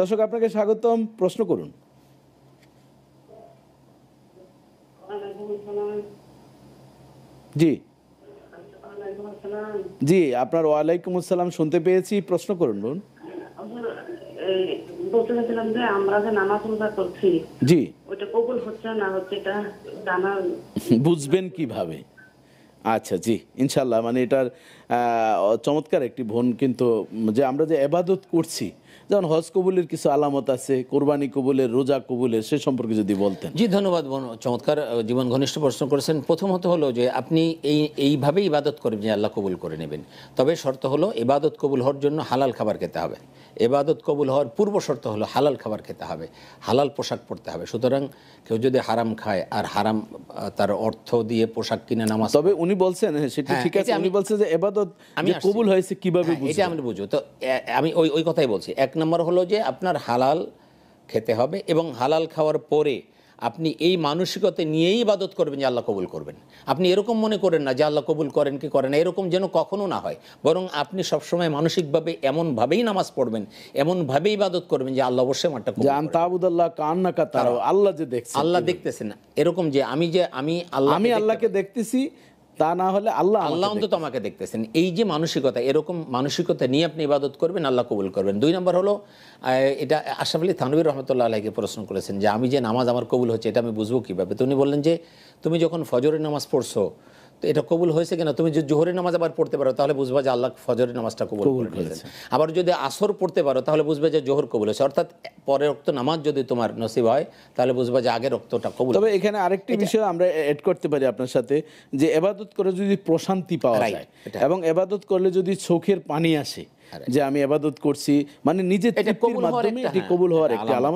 দর্শক আপনাকে স্বাগতম প্রশ্ন করুন জি জি আপনার ওয়ালাইকুম আসসালাম শুনতে পেয়েছি প্রশ্ন করুন বোন জি বুঝবেন কিভাবে আচ্ছা জি ইনশাল্লাহ মানে এটার চমৎকার একটি বোন কিন্তু যে আমরা যে এবাদত করছি যেমন হজ কবুলের কিছু আলামত আছে কোরবানি কবুলের রোজা কবুলের সে সম্পর্কে যদি বলতেন জি ধন্যবাদ চমৎকার জীবন ঘনিষ্ঠ প্রশ্ন করেছেন প্রথমত হলো যে আপনি এই এইভাবে ইবাদত করবেন যে আল্লাহ কবুল করে নেবেন তবে শর্ত হলো ইবাদত কবুল হওয়ার জন্য হালাল খাবার খেতে হবে এবাদত কবুল হওয়ার পূর্ব শর্ত হলো হালাল খাবার খেতে হবে হালাল পোশাক পরতে হবে সুতরাং কেউ যদি হারাম খায় আর হারাম তার অর্থ দিয়ে পোশাক কিনে নামাজ তবে উনি বলছেন হ্যাঁ, সেটা হ্যাঁ, ঠিক আছে আমি বলছেন যে এবাদত আমি কবুল হয়েছে কিভাবে হ্যাঁ, এটা আমি বুঝবো তো আমি ওই ওই কথাই বলছি এক নম্বর হলো যে আপনার হালাল খেতে হবে এবং হালাল খাওয়ার পরে আপনি এই মানসিকতা নিয়েই ইবাদত করবেন যে আল্লাহ কবুল করবেন আপনি এরকম মনে করেন না যে আল্লাহ কবুল করেন কি করেন না এরকম যেন কখনো না হয় বরং আপনি সবসময় মানসিকভাবে এমনভাবেই নামাজ পড়বেন এমনভাবেই ইবাদত করবেন যে আল্লাহ অবশ্যই মাঠটা কান্নাকা আল্লাহ যে দেখ আল্লাহ দেখতেছে না এরকম যে আমি যে আমি আল্লাহ আমি আল্লাহকে দেখতেছি তা না হলে আল্লাহ আল্লাহ অন্তত আমাকে দেখতেছেন এই যে মানসিকতা এরকম মানসিকতা নিয়ে আপনি ইবাদত করবেন আল্লাহ কবুল করবেন দুই নম্বর হলো এটা আশাফ আলী থানবির রহমতুল্লাহ আলাইকে প্রশ্ন করেছেন যে আমি যে নামাজ আমার কবুল হচ্ছে এটা আমি বুঝবো কীভাবে তো উনি বললেন যে তুমি যখন ফজরের নামাজ পড়ছো তো এটা কবুল হয়েছে কিনা তুমি যদি জোহরের নামাজ আবার পড়তে পারো তাহলে বুঝবা যে আল্লাহ ফজরের নামাজটা কবুল করেছে আবার যদি আসর পড়তে পারো তাহলে বুঝবে যে জোহর কবুল হয়েছে অর্থাৎ পরের রক্ত নামাজ যদি তোমার নসিব হয় তাহলে বুঝবা যে আগের রক্তটা কবুল তবে এখানে আরেকটি বিষয় আমরা অ্যাড করতে পারি আপনার সাথে যে এবাদত করে যদি প্রশান্তি পাওয়া যায় এবং এবাদত করলে যদি চোখের পানি আসে যে আমি এবাদত করছি মানে নিজের মাধ্যমে এটি কবুল হওয়ার হ্যাঁ, একটি আলামত